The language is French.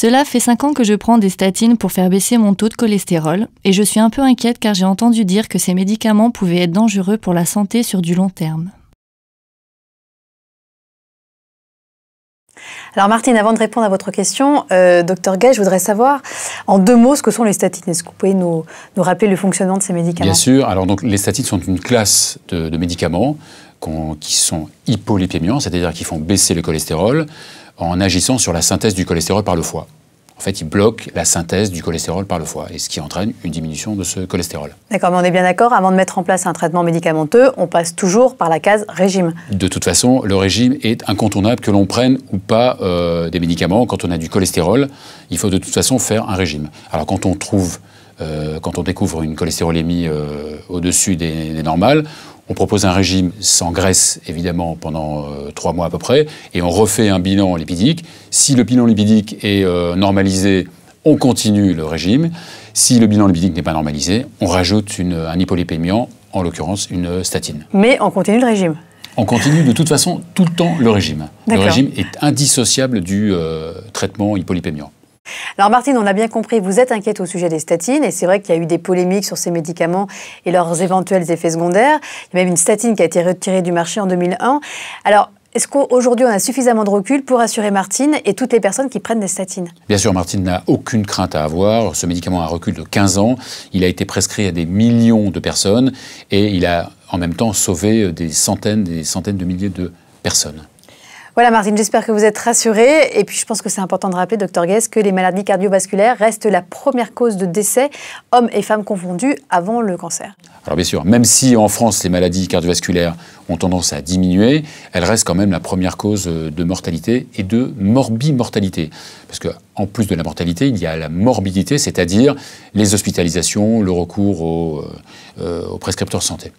Cela fait 5 ans que je prends des statines pour faire baisser mon taux de cholestérol, et je suis un peu inquiète car j'ai entendu dire que ces médicaments pouvaient être dangereux pour la santé sur du long terme. Alors Martine, avant de répondre à votre question, euh, docteur Gay, je voudrais savoir en deux mots ce que sont les statines. Est-ce que vous pouvez nous, rappeler le fonctionnement de ces médicaments Bien sûr. Alors donc les statines sont une classe de, médicaments qui sont hypolipémiants, c'est-à-dire qui font baisser le cholestérol en agissant sur la synthèse du cholestérol par le foie en fait, il bloque la synthèse du cholestérol par le foie, et ce qui entraîne une diminution de ce cholestérol. D'accord, mais on est bien d'accord, avant de mettre en place un traitement médicamenteux, on passe toujours par la case régime. De toute façon, le régime est incontournable que l'on prenne ou pas euh, des médicaments. Quand on a du cholestérol, il faut de toute façon faire un régime. Alors quand on trouve, euh, quand on découvre une cholestérolémie euh, au-dessus des, des normales, on propose un régime sans graisse, évidemment, pendant euh, trois mois à peu près, et on refait un bilan lipidique. Si le bilan lipidique est euh, normalisé, on continue le régime. Si le bilan lipidique n'est pas normalisé, on rajoute un hypolipémiant, en l'occurrence une statine. Mais on continue le régime on continue de toute façon tout le temps le régime. Le régime est indissociable du euh, traitement hypolipémiant. Alors Martine, on a bien compris, vous êtes inquiète au sujet des statines et c'est vrai qu'il y a eu des polémiques sur ces médicaments et leurs éventuels effets secondaires. Il y a même une statine qui a été retirée du marché en 2001. Alors, est-ce qu'aujourd'hui on a suffisamment de recul pour assurer Martine et toutes les personnes qui prennent des statines Bien sûr, Martine n'a aucune crainte à avoir. Ce médicament a un recul de 15 ans. Il a été prescrit à des millions de personnes et il a en même temps sauvé des centaines, des centaines de milliers de personnes. Voilà Martine, j'espère que vous êtes rassurée. Et puis je pense que c'est important de rappeler, docteur Guess, que les maladies cardiovasculaires restent la première cause de décès, hommes et femmes confondus, avant le cancer. Alors bien sûr, même si en France les maladies cardiovasculaires ont tendance à diminuer, elles restent quand même la première cause euh, de mortalité et de morbimortalité. Parce que en plus de la mortalité, il y a la morbidité, c'est-à-dire les hospitalisations, le recours aux, euh, euh, aux prescripteurs santé.